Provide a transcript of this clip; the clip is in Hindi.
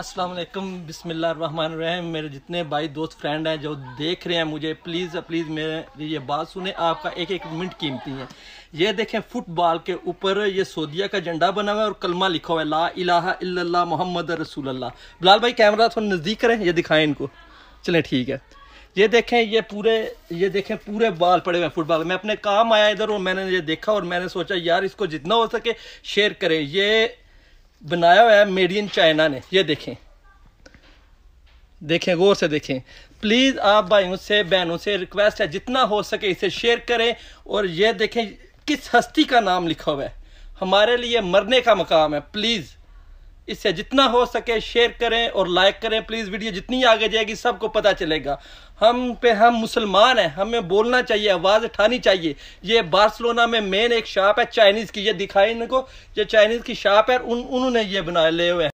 अस्सलाम वालेकुम बिस्मिल्लाह रहमान रहीम मेरे जितने भाई दोस्त फ्रेंड हैं जो देख रहे हैं मुझे प्लीज़ प्लीज़ मेरे ये बात सुने आपका एक एक मिनट कीमती है ये देखें फुटबॉल के ऊपर ये सऊदीया का झंडा बना हुआ है और कलमा लिखा हुआ है ला इलाहा इल्लल्लाह मोहम्मद अल्लाह बिलाल भाई कैमरा थोड़ा नज़दीक करें ये दिखाएं इनको चलें ठीक है ये देखें ये पूरे ये देखें पूरे बाल पड़े हुए हैं फुटबॉल मैं अपने काम आया इधर और मैंने ये देखा और मैंने सोचा यार इसको जितना हो सके शेयर करें ये बनाया हुआ है मेड इन चाइना ने ये देखें देखें गौर से देखें प्लीज़ आप भाइयों से बहनों से रिक्वेस्ट है जितना हो सके इसे शेयर करें और ये देखें किस हस्ती का नाम लिखा हुआ है हमारे लिए मरने का मकाम है प्लीज़ इससे जितना हो सके शेयर करें और लाइक करें प्लीज़ वीडियो जितनी आगे जाएगी सबको पता चलेगा हम पे हम मुसलमान हैं हमें बोलना चाहिए आवाज़ उठानी चाहिए ये बार्सलोना में मेन एक शॉप है चाइनीज़ की ये दिखाई इनको ये चाइनीज़ की शॉप है उन उन्होंने ये बना ले हुए हैं